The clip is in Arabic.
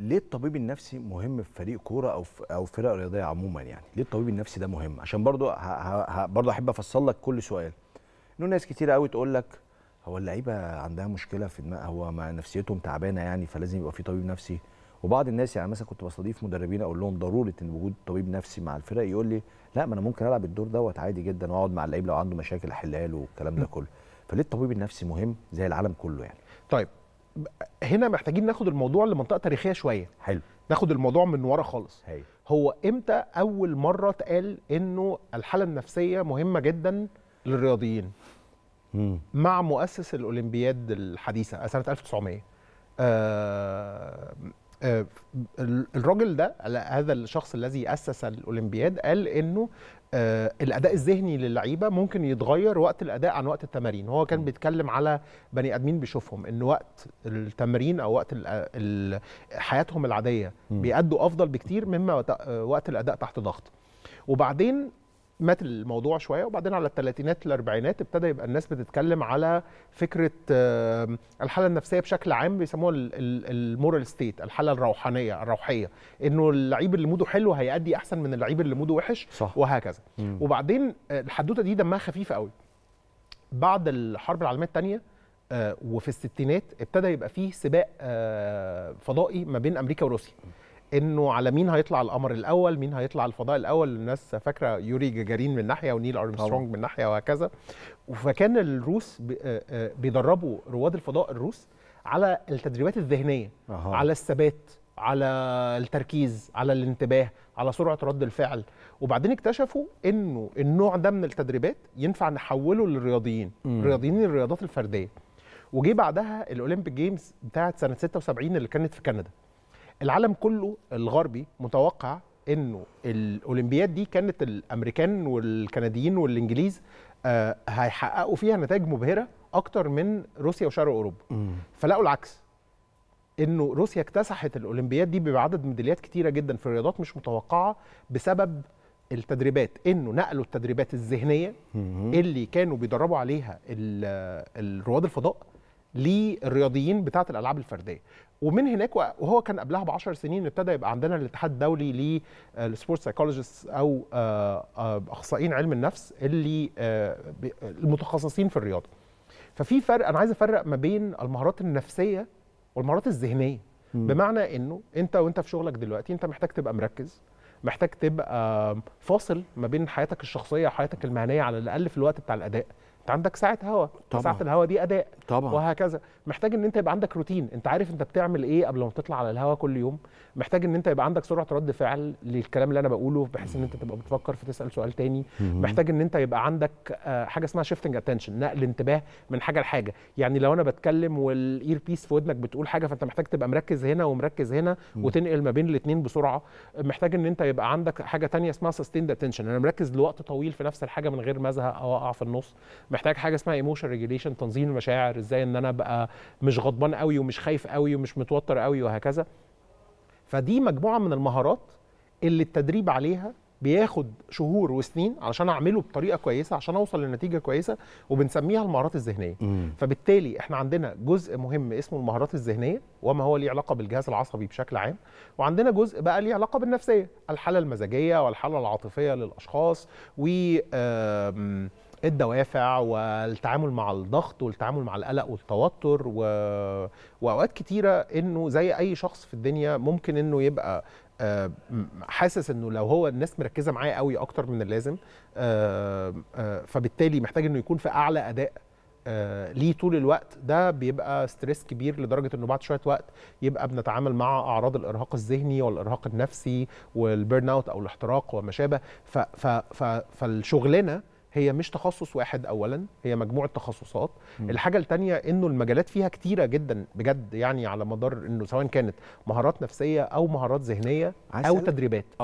ليه الطبيب النفسي مهم في فريق كوره او في او فرق رياضيه عموما يعني ليه الطبيب النفسي ده مهم عشان برضو برضو احب افصل لك كل سؤال انه ناس كتير قوي تقول لك هو اللعيبه عندها مشكله في دماغ هو مع نفسيتهم تعبانه يعني فلازم يبقى في طبيب نفسي وبعض الناس يعني مثلا كنت بستضيف مدربين اقول لهم ضروره ان وجود طبيب نفسي مع الفرق يقول لي لا ما انا ممكن العب الدور دوت عادي جدا واقعد مع اللعيب لو عنده مشاكل احلها له والكلام ده كله فليه الطبيب النفسي مهم زي العالم كله يعني طيب هنا محتاجين ناخد الموضوع لمنطقه تاريخيه شويه حلو ناخد الموضوع من ورا خالص هي. هو امتى اول مره اتقال انه الحاله النفسيه مهمه جدا للرياضيين مم. مع مؤسس الاولمبياد الحديثه سنه 1900 آه آه، الراجل ده هذا الشخص الذي اسس الاولمبياد قال انه آه، الاداء الذهني للعيبه ممكن يتغير وقت الاداء عن وقت التمارين هو كان بيتكلم على بني ادمين بيشوفهم ان وقت التمرين او وقت حياتهم العاديه بيأدوا افضل بكتير مما آه، وقت الاداء تحت ضغط وبعدين مات الموضوع شويه وبعدين على الثلاثينات الاربعينات ابتدى يبقى الناس بتتكلم على فكره الحاله النفسيه بشكل عام بيسموها المورال ستيت الحاله الروحانيه الروحيه انه اللعيب اللي موده حلو هيأدي احسن من اللعيب اللي موده وحش صح. وهكذا مم. وبعدين آه، الحدوته دي دمها خفيف قوي بعد الحرب العالميه الثانيه آه، وفي الستينات ابتدى يبقى فيه سباق آه، فضائي ما بين امريكا وروسيا انه على مين هيطلع القمر الاول مين هيطلع الفضاء الاول الناس فاكره يوري جاجارين من ناحيه ونيل ارمسترونج من ناحيه وهكذا فكان الروس آه، آه، بيدربوا رواد الفضاء الروس على التدريبات الذهنيه أه. على الثبات على التركيز على الانتباه على سرعه رد الفعل وبعدين اكتشفوا انه النوع ده من التدريبات ينفع نحوله للرياضيين رياضيين الرياضيين الرياضات الفرديه وجي بعدها الاولمبيك جيمز بتاعه سنه 76 اللي كانت في كندا العالم كله الغربي متوقع انه الاولمبياد دي كانت الامريكان والكنديين والانجليز آه هيحققوا فيها نتائج مبهره اكتر من روسيا وشرق اوروبا مم. فلقوا العكس انه روسيا اكتسحت الاولمبياد دي بعدد ميداليات كتيره جدا في رياضات مش متوقعه بسبب التدريبات انه نقلوا التدريبات الذهنيه اللي كانوا بيدربوا عليها الرواد الفضاء للرياضيين بتاعه الالعاب الفرديه ومن هناك وهو كان قبلها ب 10 سنين ابتدى يبقى عندنا الاتحاد الدولي للسبورت سايكولوجيست آه، او آه، آه، اخصائيين علم النفس اللي المتخصصين في الرياضه ففي فرق انا عايز افرق ما بين المهارات النفسيه والمهارات الذهنيه بمعنى انه انت وانت في شغلك دلوقتي انت محتاج تبقى مركز محتاج تبقى فاصل ما بين حياتك الشخصيه وحياتك المهنيه على الاقل في الوقت بتاع الاداء انت عندك ساعه هواء ساعه الهواء دي اداء طبعا وهكذا محتاج ان انت يبقى عندك روتين انت عارف انت بتعمل ايه قبل ما تطلع على الهواء كل يوم محتاج ان انت يبقى عندك سرعه رد فعل للكلام اللي انا بقوله بحيث ان انت تبقى بتفكر فتسال سؤال تاني محتاج ان انت يبقى عندك آه، حاجه اسمها شيفتنج اتنشن نقل انتباه من حاجه لحاجه يعني لو انا بتكلم والاير بيس في ودنك بتقول حاجه فانت محتاج تبقى مركز هنا ومركز هنا وتنقل ما بين الاثنين بسرعه محتاج ان انت يبقى عندك حاجه تانية اسمها سستيند اتنشن انا مركز لوقت طويل في نفس الحاجه من غير ما ازهق او اقع في النص محتاج حاجه اسمها ايموشن ريجيليشن تنظيم المشاعر ازاي ان انا ابقى مش غضبان قوي ومش خايف قوي ومش متوتر قوي وهكذا فدي مجموعه من المهارات اللي التدريب عليها بياخد شهور وسنين علشان اعمله بطريقه كويسه عشان اوصل لنتيجه كويسه وبنسميها المهارات الذهنيه مم. فبالتالي احنا عندنا جزء مهم اسمه المهارات الذهنيه وما هو ليه علاقه بالجهاز العصبي بشكل عام وعندنا جزء بقى ليه علاقه بالنفسيه الحاله المزاجيه والحاله العاطفيه للاشخاص و آه الدوافع والتعامل مع الضغط والتعامل مع القلق والتوتر و... واوقات كتيره انه زي اي شخص في الدنيا ممكن انه يبقى آه، حاسس انه لو هو الناس مركزه معايا قوي اكتر من اللازم آه، آه، فبالتالي محتاج انه يكون في اعلى اداء ليه طول الوقت ده بيبقى ستريس كبير لدرجه انه بعد شويه وقت يبقى بنتعامل مع اعراض الارهاق الذهني والارهاق النفسي والبيرن اوت او الاحتراق وما شابه فالشغلانه هي مش تخصص واحد اولا هي مجموعه تخصصات م. الحاجه الثانيه انه المجالات فيها كتيره جدا بجد يعني على مدار انه سواء كانت مهارات نفسيه او مهارات ذهنيه او تدريبات